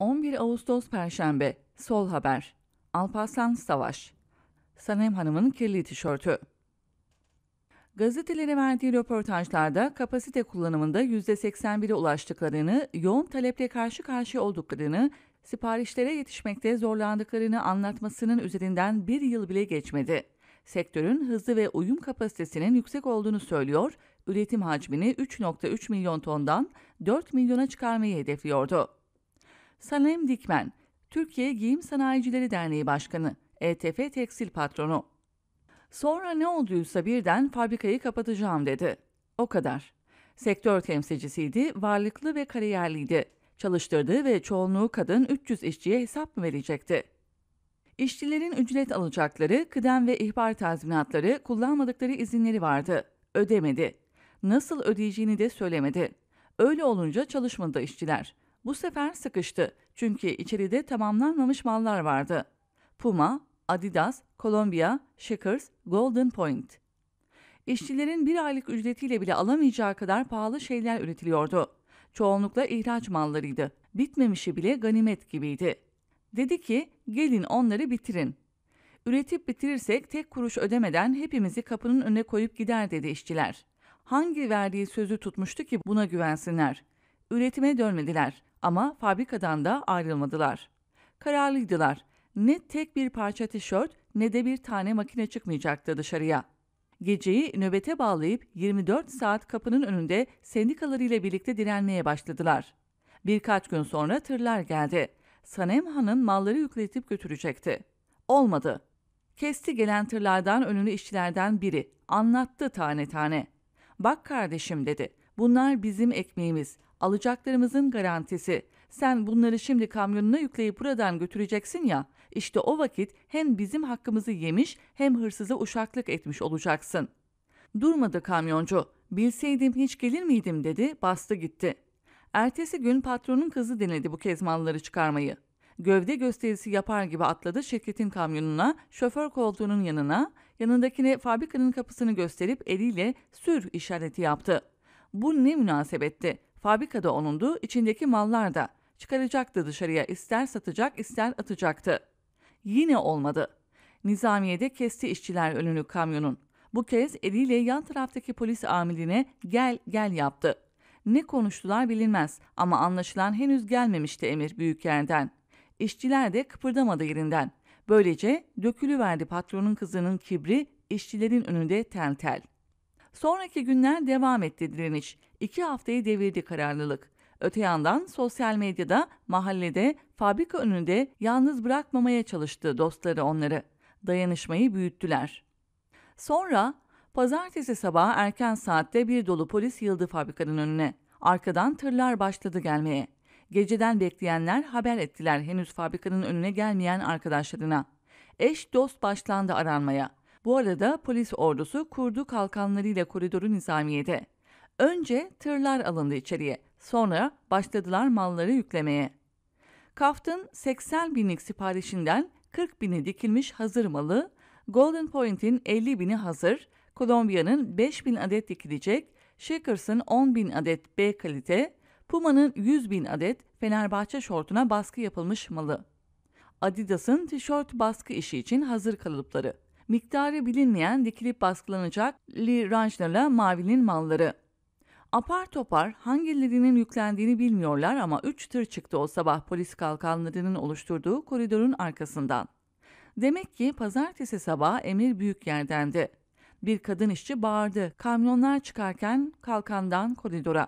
11 Ağustos Perşembe Sol Haber Alparslan Savaş Sanem Hanım'ın kirli tişörtü Gazetelere verdiği röportajlarda kapasite kullanımında %81'e ulaştıklarını, yoğun taleple karşı karşıya olduklarını, siparişlere yetişmekte zorlandıklarını anlatmasının üzerinden bir yıl bile geçmedi. Sektörün hızlı ve uyum kapasitesinin yüksek olduğunu söylüyor, üretim hacmini 3.3 milyon tondan 4 milyona çıkarmayı hedefliyordu. Sanem Dikmen, Türkiye Giyim Sanayicileri Derneği Başkanı, ETF Tekstil Patronu. Sonra ne olduysa birden fabrikayı kapatacağım dedi. O kadar. Sektör temsilcisiydi, varlıklı ve kariyerliydi. Çalıştırdığı ve çoğunluğu kadın 300 işçiye hesap mı verecekti? İşçilerin ücret alacakları, kıdem ve ihbar tazminatları, kullanmadıkları izinleri vardı. Ödemedi. Nasıl ödeyeceğini de söylemedi. Öyle olunca çalışmadı işçiler. Bu sefer sıkıştı çünkü içeride tamamlanmamış mallar vardı. Puma, Adidas, Columbia, Shakers, Golden Point. İşçilerin bir aylık ücretiyle bile alamayacağı kadar pahalı şeyler üretiliyordu. Çoğunlukla ihraç mallarıydı. Bitmemişi bile ganimet gibiydi. Dedi ki, gelin onları bitirin. Üretip bitirirsek tek kuruş ödemeden hepimizi kapının önüne koyup gider dedi işçiler. Hangi verdiği sözü tutmuştu ki buna güvensinler? Üretime dönmediler ama fabrikadan da ayrılmadılar. Kararlıydılar. Ne tek bir parça tişört ne de bir tane makine çıkmayacaktı dışarıya. Geceyi nöbete bağlayıp 24 saat kapının önünde sendikalarıyla birlikte direnmeye başladılar. Birkaç gün sonra tırlar geldi. Sanem Hanım malları yükletip götürecekti. Olmadı. Kesti gelen tırlardan önünü işçilerden biri. Anlattı tane tane. Bak kardeşim dedi. Bunlar bizim ekmeğimiz, alacaklarımızın garantisi. Sen bunları şimdi kamyonuna yükleyip buradan götüreceksin ya. İşte o vakit hem bizim hakkımızı yemiş hem hırsıza uşaklık etmiş olacaksın. Durmadı kamyoncu. Bilseydim hiç gelir miydim dedi, bastı gitti. Ertesi gün patronun kızı denedi bu kez malları çıkarmayı. Gövde gösterisi yapar gibi atladı şirketin kamyonuna, şoför koltuğunun yanına, yanındakine fabrikanın kapısını gösterip eliyle sür işareti yaptı. Bu ne münasebetti? Fabrikada onundu, içindeki mallar da. Çıkaracaktı dışarıya ister satacak ister atacaktı. Yine olmadı. Nizamiye'de kesti işçiler önünü kamyonun. Bu kez eliyle yan taraftaki polis amirine gel gel yaptı. Ne konuştular bilinmez ama anlaşılan henüz gelmemişti emir büyük yerden. İşçiler de kıpırdamadı yerinden. Böylece dökülüverdi patronun kızının kibri işçilerin önünde tel tel. Sonraki günler devam etti direniş. İki haftayı devirdi kararlılık. Öte yandan sosyal medyada, mahallede, fabrika önünde yalnız bırakmamaya çalıştı dostları onları. Dayanışmayı büyüttüler. Sonra pazartesi sabahı erken saatte bir dolu polis yıldı fabrikanın önüne. Arkadan tırlar başladı gelmeye. Geceden bekleyenler haber ettiler henüz fabrikanın önüne gelmeyen arkadaşlarına. Eş dost başlandı aranmaya. Bu arada polis ordusu kurdu kalkanlarıyla koridoru nizamiyede. Önce tırlar alındı içeriye, sonra başladılar malları yüklemeye. Kaft'ın 80 binlik siparişinden 40 bini dikilmiş hazır malı, Golden Point'in 50 bini hazır, Kolombiya'nın 5 bin adet dikilecek, Shakers'ın 10 bin adet B kalite, Puma'nın 100 bin adet Fenerbahçe şortuna baskı yapılmış malı. Adidas'ın tişört baskı işi için hazır kalıpları miktarı bilinmeyen dikilip baskılanacak Lee Ranjnal'a Mavi'nin malları. Apar topar hangilerinin yüklendiğini bilmiyorlar ama 3 tır çıktı o sabah polis kalkanlarının oluşturduğu koridorun arkasından. Demek ki pazartesi sabah emir büyük yerdendi. Bir kadın işçi bağırdı kamyonlar çıkarken kalkandan koridora.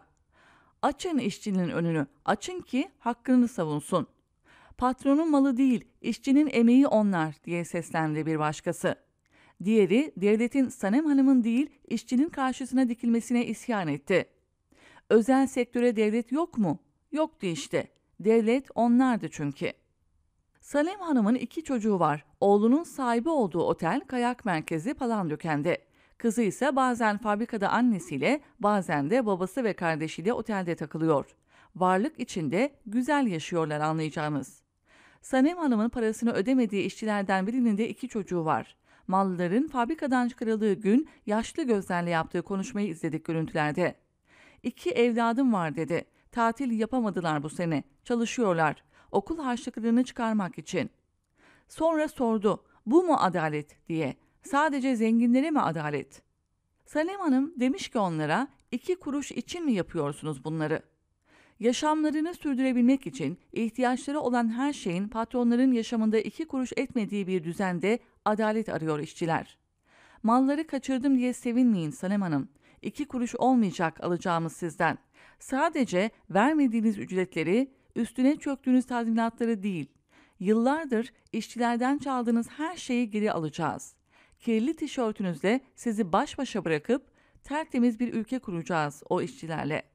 Açın işçinin önünü, açın ki hakkını savunsun. Patronun malı değil, işçinin emeği onlar diye seslendi bir başkası diğeri devletin Sanem Hanım'ın değil işçinin karşısına dikilmesine isyan etti. Özel sektöre devlet yok mu? Yoktu işte. Devlet onlardı çünkü. Sanem Hanım'ın iki çocuğu var. Oğlunun sahibi olduğu otel kayak merkezi Palandöken'de. Kızı ise bazen fabrikada annesiyle, bazen de babası ve kardeşiyle otelde takılıyor. Varlık içinde güzel yaşıyorlar anlayacağınız. Sanem Hanım'ın parasını ödemediği işçilerden birinin de iki çocuğu var. Malların fabrikadan çıkarıldığı gün yaşlı gözlerle yaptığı konuşmayı izledik görüntülerde. İki evladım var dedi. Tatil yapamadılar bu sene. Çalışıyorlar. Okul harçlıklarını çıkarmak için. Sonra sordu. Bu mu adalet diye. Sadece zenginlere mi adalet? Salem Hanım demiş ki onlara iki kuruş için mi yapıyorsunuz bunları?'' Yaşamlarını sürdürebilmek için ihtiyaçları olan her şeyin patronların yaşamında iki kuruş etmediği bir düzende adalet arıyor işçiler. Malları kaçırdım diye sevinmeyin Sanem Hanım. İki kuruş olmayacak alacağımız sizden. Sadece vermediğiniz ücretleri, üstüne çöktüğünüz tazminatları değil, yıllardır işçilerden çaldığınız her şeyi geri alacağız. Kirli tişörtünüzle sizi baş başa bırakıp tertemiz bir ülke kuracağız o işçilerle.''